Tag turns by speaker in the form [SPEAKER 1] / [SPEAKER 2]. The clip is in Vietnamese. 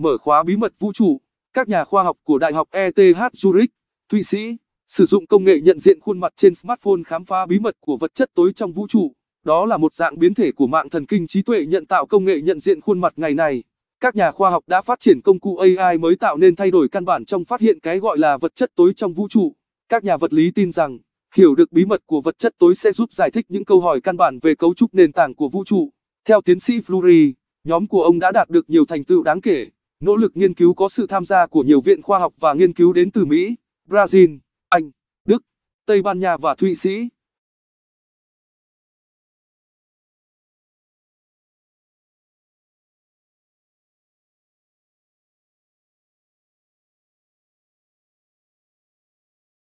[SPEAKER 1] mở khóa bí mật vũ trụ, các nhà khoa học của Đại học ETH Zurich, Thụy Sĩ, sử dụng công nghệ nhận diện khuôn mặt trên smartphone khám phá bí mật của vật chất tối trong vũ trụ. Đó là một dạng biến thể của mạng thần kinh trí tuệ nhận tạo công nghệ nhận diện khuôn mặt ngày nay Các nhà khoa học đã phát triển công cụ AI mới tạo nên thay đổi căn bản trong phát hiện cái gọi là vật chất tối trong vũ trụ. Các nhà vật lý tin rằng, hiểu được bí mật của vật chất tối sẽ giúp giải thích những câu hỏi căn bản về cấu trúc nền tảng của vũ trụ. Theo tiến sĩ Flurry, nhóm của ông đã đạt được nhiều thành tựu đáng kể. Nỗ lực nghiên cứu có sự tham gia của nhiều viện khoa học và nghiên cứu đến từ Mỹ, Brazil, Anh, Đức, Tây Ban Nha và Thụy Sĩ.